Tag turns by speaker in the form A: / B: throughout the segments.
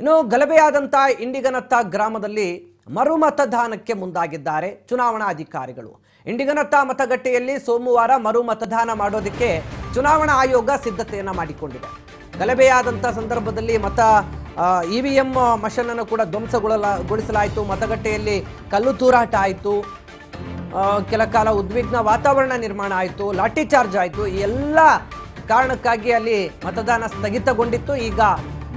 A: ಇನ್ನು ಗಲಭೆಯಾದಂಥ ಇಂಡಿಗನತ್ತ ಗ್ರಾಮದಲ್ಲಿ ಮರುಮತದಾನಕ್ಕೆ ಮುಂದಾಗಿದ್ದಾರೆ ಚುನಾವಣಾ ಅಧಿಕಾರಿಗಳು ಇಂಡಿಗನತ್ತ ಮತಗಟ್ಟೆಯಲ್ಲಿ ಸೋಮವಾರ ಮರು ಮತದಾನ ಮಾಡೋದಕ್ಕೆ ಚುನಾವಣಾ ಆಯೋಗ ಸಿದ್ಧತೆಯನ್ನು ಮಾಡಿಕೊಂಡಿದೆ ಗಲಭೆಯಾದಂಥ ಸಂದರ್ಭದಲ್ಲಿ ಮತ ಇ ವಿ ಎಂ ಮಷನನ್ನು ಕೂಡ ಧ್ವಂಸಗೊಳಿಸಲಾಯಿತು ಮತಗಟ್ಟೆಯಲ್ಲಿ ಕಲ್ಲು ತೂರಾಟ ಆಯಿತು ಕೆಲ ಕಾಲ ಉದ್ವಿಗ್ನ ವಾತಾವರಣ ನಿರ್ಮಾಣ ಆಯಿತು ಲಾಠಿ ಚಾರ್ಜ್ ಆಯಿತು ಎಲ್ಲ ಕಾರಣಕ್ಕಾಗಿ ಅಲ್ಲಿ ಮತದಾನ ಸ್ಥಗಿತಗೊಂಡಿತ್ತು ಈಗ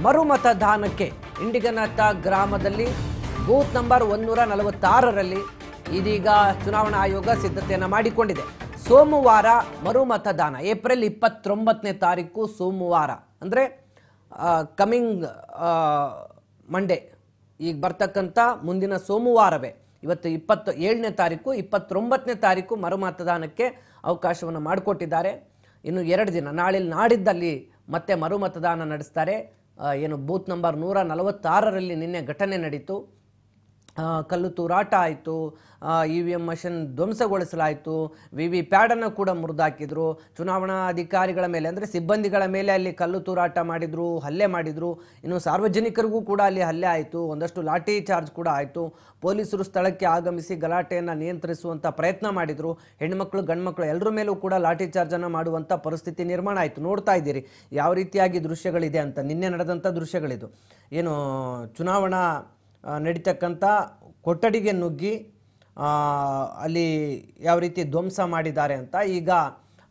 A: ಮರುಮತದಾನಕ್ಕೆ ಇಂಡಿಗನಾಥ ಗ್ರಾಮದಲ್ಲಿ ಬೂತ್ ನಂಬರ್ ಒಂದೂರ ನಲವತ್ತಾರರಲ್ಲಿ ಇದೀಗ ಚುನಾವಣಾ ಆಯೋಗ ಸಿದ್ಧತೆಯನ್ನು ಮಾಡಿಕೊಂಡಿದೆ ಸೋಮವಾರ ಮರುಮತದಾನ ಏಪ್ರಿಲ್ ಇಪ್ಪತ್ತೊಂಬತ್ತನೇ ತಾರೀಕು ಸೋಮವಾರ ಅಂದರೆ ಕಮಿಂಗ್ ಮಂಡೇ ಈಗ ಬರ್ತಕ್ಕಂಥ ಮುಂದಿನ ಸೋಮವಾರವೇ ಇವತ್ತು ಇಪ್ಪತ್ತು ಏಳನೇ ತಾರೀಕು ಇಪ್ಪತ್ತೊಂಬತ್ತನೇ ತಾರೀಕು ಮರುಮತದಾನಕ್ಕೆ ಅವಕಾಶವನ್ನು ಮಾಡಿಕೊಟ್ಟಿದ್ದಾರೆ ಇನ್ನು ಎರಡು ದಿನ ನಾಳೆ ನಾಡಿದ್ದಲ್ಲಿ ಮತ್ತೆ ಮರುಮತದಾನ ನಡೆಸ್ತಾರೆ ಏನು ಬೂತ್ ನಂಬರ್ ನೂರ ನಲವತ್ತಾರರಲ್ಲಿ ನಿನ್ನೆ ಘಟನೆ ನಡೀತು ಕಲ್ಲು ತೂರಾಟ ಆಯಿತು E V e M machine ಧ್ವಂಸಗೊಳಿಸಲಾಯಿತು ವಿ ವಿ ಪ್ಯಾಡನ್ನು ಕೂಡ ಮುರಿದಾಕಿದ್ರು ಚುನಾವಣಾ ಅಧಿಕಾರಿಗಳ ಮೇಲೆ ಅಂದರೆ ಸಿಬ್ಬಂದಿಗಳ ಮೇಲೆ ಅಲ್ಲಿ ಕಲ್ಲು ತೂರಾಟ ಮಾಡಿದರು ಹಲ್ಲೆ ಮಾಡಿದರು ಇನ್ನು ಸಾರ್ವಜನಿಕರಿಗೂ ಕೂಡ ಅಲ್ಲಿ ಹಲ್ಲೆ ಆಯಿತು ಒಂದಷ್ಟು ಲಾಠಿ ಚಾರ್ಜ್ ಕೂಡ ಆಯಿತು ಪೊಲೀಸರು ಸ್ಥಳಕ್ಕೆ ಆಗಮಿಸಿ ಗಲಾಟೆಯನ್ನು ನಿಯಂತ್ರಿಸುವಂಥ ಪ್ರಯತ್ನ ಮಾಡಿದರು ಹೆಣ್ಮಕ್ಳು ಗಂಡ್ಮಕ್ಳು ಎಲ್ಲರ ಮೇಲೂ ಕೂಡ ಲಾಠಿ ಚಾರ್ಜನ್ನು ಮಾಡುವಂಥ ಪರಿಸ್ಥಿತಿ ನಿರ್ಮಾಣ ಆಯಿತು ನೋಡ್ತಾ ಇದ್ದೀರಿ ಯಾವ ರೀತಿಯಾಗಿ ದೃಶ್ಯಗಳಿದೆ ಅಂತ ನಿನ್ನೆ ನಡೆದಂಥ ದೃಶ್ಯಗಳಿದು ಏನು ಚುನಾವಣಾ ನಡೀತಕ್ಕಂಥ ಕೊಠಡಿಗೆ ನುಗ್ಗಿ ಅಲ್ಲಿ ಯಾವ ರೀತಿ ಧ್ವಂಸ ಮಾಡಿದ್ದಾರೆ ಅಂತ ಈಗ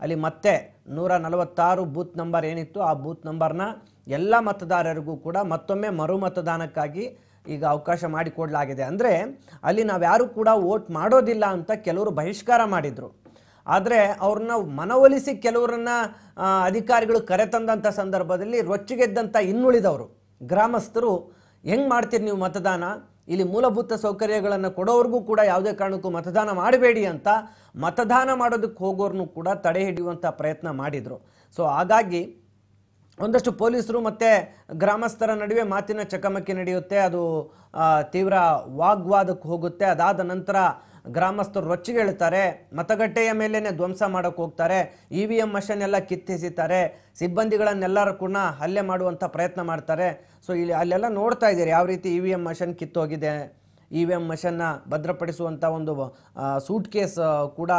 A: ಅಲ್ಲಿ ಮತ್ತೆ ನೂರ ನಲವತ್ತಾರು ಬೂತ್ ನಂಬರ್ ಏನಿತ್ತು ಆ ಬೂತ್ ನಂಬರ್ನ ಎಲ್ಲ ಮತದಾರರಿಗೂ ಕೂಡ ಮತ್ತೊಮ್ಮೆ ಮರು ಮತದಾನಕ್ಕಾಗಿ ಈಗ ಅವಕಾಶ ಮಾಡಿಕೊಡಲಾಗಿದೆ ಅಂದರೆ ಅಲ್ಲಿ ನಾವು ಯಾರೂ ಕೂಡ ವೋಟ್ ಮಾಡೋದಿಲ್ಲ ಅಂತ ಕೆಲವರು ಬಹಿಷ್ಕಾರ ಮಾಡಿದರು ಆದರೆ ಅವ್ರನ್ನ ಮನವೊಲಿಸಿ ಕೆಲವರನ್ನ ಅಧಿಕಾರಿಗಳು ಕರೆತಂದಂಥ ಸಂದರ್ಭದಲ್ಲಿ ರೊಚ್ಚಿಗೆದ್ದಂಥ ಇನ್ನುಳಿದವರು ಗ್ರಾಮಸ್ಥರು ಹೆಂಗೆ ಮಾಡ್ತೀರಿ ನೀವು ಮತದಾನ ಇಲ್ಲಿ ಮೂಲಭೂತ ಸೌಕರ್ಯಗಳನ್ನು ಕೊಡೋವ್ರಿಗೂ ಕೂಡ ಯಾವುದೇ ಕಾರಣಕ್ಕೂ ಮತದಾನ ಮಾಡಬೇಡಿ ಅಂತ ಮತದಾನ ಮಾಡೋದಕ್ಕೆ ಹೋಗೋರ್ನು ಕೂಡ ತಡೆ ಹಿಡಿಯುವಂಥ ಪ್ರಯತ್ನ ಮಾಡಿದರು ಸೊ ಹಾಗಾಗಿ ಒಂದಷ್ಟು ಪೊಲೀಸರು ಮತ್ತು ಗ್ರಾಮಸ್ಥರ ನಡುವೆ ಮಾತಿನ ಚಕಮಕಿ ನಡೆಯುತ್ತೆ ಅದು ತೀವ್ರ ವಾಗ್ವಾದಕ್ಕೆ ಹೋಗುತ್ತೆ ಅದಾದ ನಂತರ ಗ್ರಾಮಸ್ಥರು ರೊಚ್ಚಿಗೇಳ್ತಾರೆ ಮತಗಟ್ಟೆಯ ಮೇಲೇನೆ ಧ್ವಂಸ ಮಾಡೋಕೆ ಹೋಗ್ತಾರೆ ಇ ವಿ ಎಮ್ ಮಷನ್ನೆಲ್ಲ ಕಿತ್ತಿಸಿತಾರೆ ಸಿಬ್ಬಂದಿಗಳನ್ನೆಲ್ಲರೂ ಕೂಡ ಹಲ್ಲೆ ಮಾಡುವಂಥ ಪ್ರಯತ್ನ ಮಾಡ್ತಾರೆ ಸೊ ಇಲ್ಲಿ ಅಲ್ಲೆಲ್ಲ ನೋಡ್ತಾ ಇದ್ದೀರಿ ಯಾವ ರೀತಿ ಇ ವಿ ಎಮ್ ಮಷನ್ ಕಿತ್ತೋಗಿದೆ ಇ ವಿ ಎಮ್ ಮಷನ್ನ ಭದ್ರಪಡಿಸುವಂಥ ಒಂದು ಸೂಟ್ ಕೇಸ್ ಕೂಡ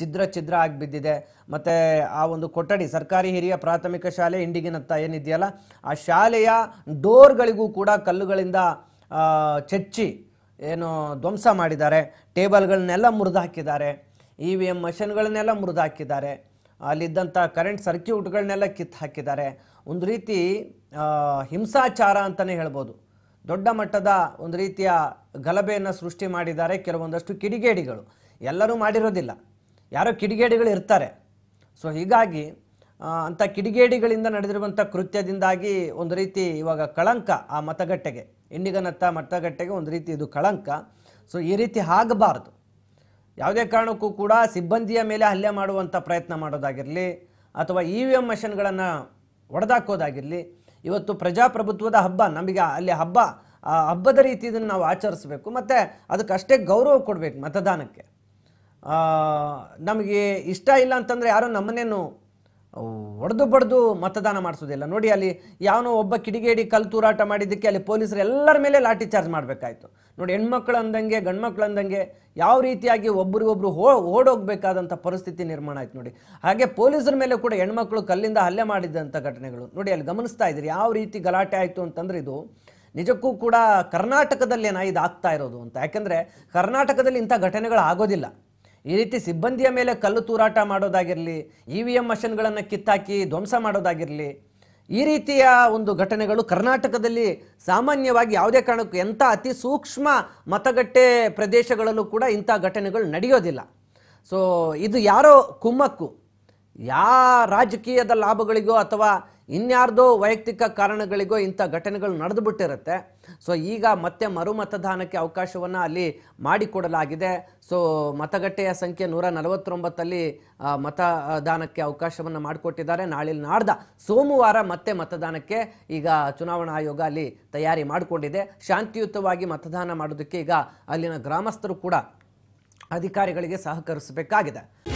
A: ಛಿದ್ರ ಛಿದ್ರ ಆಗಿ ಬಿದ್ದಿದೆ ಮತ್ತು ಆ ಒಂದು ಕೊಠಡಿ ಸರ್ಕಾರಿ ಹಿರಿಯ ಪ್ರಾಥಮಿಕ ಶಾಲೆ ಇಂಡಿಗಿನತ್ತ ಏನಿದೆಯಲ್ಲ ಆ ಶಾಲೆಯ ಡೋರ್ಗಳಿಗೂ ಕೂಡ ಕಲ್ಲುಗಳಿಂದ ಚಚ್ಚಿ ಏನು ಧ್ವಂಸ ಮಾಡಿದ್ದಾರೆ ಟೇಬಲ್ಗಳನ್ನೆಲ್ಲ ಮುರಿದು ಹಾಕಿದ್ದಾರೆ ಇ e ವಿ ಎಮ್ ಮಷಿನ್ಗಳನ್ನೆಲ್ಲ ಮುರಿದು ಹಾಕಿದ್ದಾರೆ ಅಲ್ಲಿದ್ದಂಥ ಕರೆಂಟ್ ಸರ್ಕ್ಯೂಟ್ಗಳನ್ನೆಲ್ಲ ಕಿತ್ತು ಹಾಕಿದ್ದಾರೆ ಒಂದು ರೀತಿ ಹಿಂಸಾಚಾರ ಅಂತಲೇ ಹೇಳ್ಬೋದು ದೊಡ್ಡ ಮಟ್ಟದ ಒಂದು ರೀತಿಯ ಗಲಭೆಯನ್ನು ಸೃಷ್ಟಿ ಮಾಡಿದ್ದಾರೆ ಕೆಲವೊಂದಷ್ಟು ಕಿಡಿಗೇಡಿಗಳು ಎಲ್ಲರೂ ಮಾಡಿರೋದಿಲ್ಲ ಯಾರೋ ಕಿಡಿಗೇಡಿಗಳು ಇರ್ತಾರೆ ಸೊ ಹೀಗಾಗಿ ಅಂಥ ಕಿಡಿಗೇಡಿಗಳಿಂದ ನಡೆದಿರುವಂಥ ಕೃತ್ಯದಿಂದಾಗಿ ಒಂದು ರೀತಿ ಇವಾಗ ಕಳಂಕ ಆ ಮತಗಟ್ಟೆಗೆ ಇಂಡಿಗನತ್ತ ಮತಗಟ್ಟೆಗೆ ಒಂದು ರೀತಿ ಇದು ಕಳಂಕ ಸೊ ಈ ರೀತಿ ಆಗಬಾರ್ದು ಯಾವುದೇ ಕಾರಣಕ್ಕೂ ಕೂಡ ಸಿಬ್ಬಂದಿಯ ಮೇಲೆ ಹಲ್ಲೆ ಮಾಡುವಂಥ ಪ್ರಯತ್ನ ಮಾಡೋದಾಗಿರಲಿ ಅಥವಾ ಇ ವಿ ಎಮ್ ಮಷಿನ್ಗಳನ್ನು ಒಡೆದಾಕೋದಾಗಿರಲಿ ಇವತ್ತು ಪ್ರಜಾಪ್ರಭುತ್ವದ ಹಬ್ಬ ನಮಗೆ ಅಲ್ಲಿ ಹಬ್ಬ ಆ ಹಬ್ಬದ ರೀತಿ ಇದನ್ನು ನಾವು ಆಚರಿಸಬೇಕು ಮತ್ತು ಅದಕ್ಕಷ್ಟೇ ಗೌರವ ಕೊಡಬೇಕು ಮತದಾನಕ್ಕೆ ನಮಗೆ ಇಷ್ಟ ಇಲ್ಲ ಅಂತಂದರೆ ಯಾರೋ ನಮ್ಮನ್ನೇನು ಹೊಡೆದು ಬಡ್ದು ಮತದಾನ ಮಾಡಿಸೋದಿಲ್ಲ ನೋಡಿ ಅಲ್ಲಿ ಯಾವನೋ ಒಬ್ಬ ಕಿಡಿಗೇಡಿ ಕಲ್ ತೂರಾಟ ಮಾಡಿದ್ದಕ್ಕೆ ಅಲ್ಲಿ ಪೊಲೀಸರು ಎಲ್ಲರ ಮೇಲೆ ಲಾಠಿ ಚಾರ್ಜ್ ಮಾಡಬೇಕಾಯಿತು ನೋಡಿ ಹೆಣ್ಮಕ್ಳು ಅಂದಂಗೆ ಗಂಡ್ಮಕ್ಳು ಅಂದಂಗೆ ಯಾವ ರೀತಿಯಾಗಿ ಒಬ್ಬರಿಗೊಬ್ರು ಹೋ ಓಡೋಗ್ಬೇಕಾದಂಥ ಪರಿಸ್ಥಿತಿ ನಿರ್ಮಾಣ ಆಯ್ತು ನೋಡಿ ಹಾಗೆ ಪೊಲೀಸರ ಮೇಲೆ ಕೂಡ ಹೆಣ್ಮಕ್ಳು ಕಲ್ಲಿಂದ ಹಲ್ಲೆ ಮಾಡಿದ್ದಂಥ ಘಟನೆಗಳು ನೋಡಿ ಅಲ್ಲಿ ಗಮನಿಸ್ತಾ ಇದ್ದೀರಿ ಯಾವ ರೀತಿ ಗಲಾಟೆ ಆಯಿತು ಅಂತಂದ್ರೆ ಇದು ನಿಜಕ್ಕೂ ಕೂಡ ಕರ್ನಾಟಕದಲ್ಲೇನ ಇದು ಆಗ್ತಾ ಇರೋದು ಅಂತ ಯಾಕೆಂದರೆ ಕರ್ನಾಟಕದಲ್ಲಿ ಇಂಥ ಘಟನೆಗಳು ಆಗೋದಿಲ್ಲ ಈ ರೀತಿ ಸಿಬ್ಬಂದಿಯ ಮೇಲೆ ಕಲ್ಲು ತೂರಾಟ ಮಾಡೋದಾಗಿರಲಿ ಇ ವಿ ಎಮ್ ಮಷನ್ಗಳನ್ನು ಕಿತ್ತಾಕಿ ಧ್ವಂಸ ಮಾಡೋದಾಗಿರಲಿ ಈ ರೀತಿಯ ಒಂದು ಘಟನೆಗಳು ಕರ್ನಾಟಕದಲ್ಲಿ ಸಾಮಾನ್ಯವಾಗಿ ಯಾವುದೇ ಕಾರಣಕ್ಕೂ ಎಂಥ ಅತಿ ಸೂಕ್ಷ್ಮ ಮತಗಟ್ಟೆ ಪ್ರದೇಶಗಳಲ್ಲೂ ಕೂಡ ಇಂಥ ಘಟನೆಗಳು ನಡೆಯೋದಿಲ್ಲ ಸೊ ಇದು ಯಾರೋ ಕುಮ್ಮಕ್ಕು ಯಾ ರಾಜಕೀಯದ ಲಾಭಗಳಿಗೋ ಅಥವಾ ಇನ್ಯಾರ್ದೋ ವೈಯಕ್ತಿಕ ಕಾರಣಗಳಿಗೋ ಇಂಥ ಘಟನೆಗಳು ನಡೆದು ಬಿಟ್ಟಿರುತ್ತೆ ಸೊ ಈಗ ಮತ್ತೆ ಮರು ಮತದಾನಕ್ಕೆ ಅವಕಾಶವನ್ನು ಅಲ್ಲಿ ಮಾಡಿಕೊಡಲಾಗಿದೆ ಸೊ ಮತಗಟ್ಟೆಯ ಸಂಖ್ಯೆ ನೂರ ನಲವತ್ತೊಂಬತ್ತಲ್ಲಿ ಮತದಾನಕ್ಕೆ ಅವಕಾಶವನ್ನು ಮಾಡಿಕೊಟ್ಟಿದ್ದಾರೆ ನಾಳೆ ನಾಡ್ದ ಸೋಮವಾರ ಮತ್ತೆ ಮತದಾನಕ್ಕೆ ಈಗ ಚುನಾವಣಾ ಆಯೋಗ ಅಲ್ಲಿ ತಯಾರಿ ಮಾಡಿಕೊಂಡಿದೆ ಶಾಂತಿಯುತವಾಗಿ ಮತದಾನ ಮಾಡೋದಕ್ಕೆ ಈಗ ಅಲ್ಲಿನ ಗ್ರಾಮಸ್ಥರು ಕೂಡ ಅಧಿಕಾರಿಗಳಿಗೆ ಸಹಕರಿಸಬೇಕಾಗಿದೆ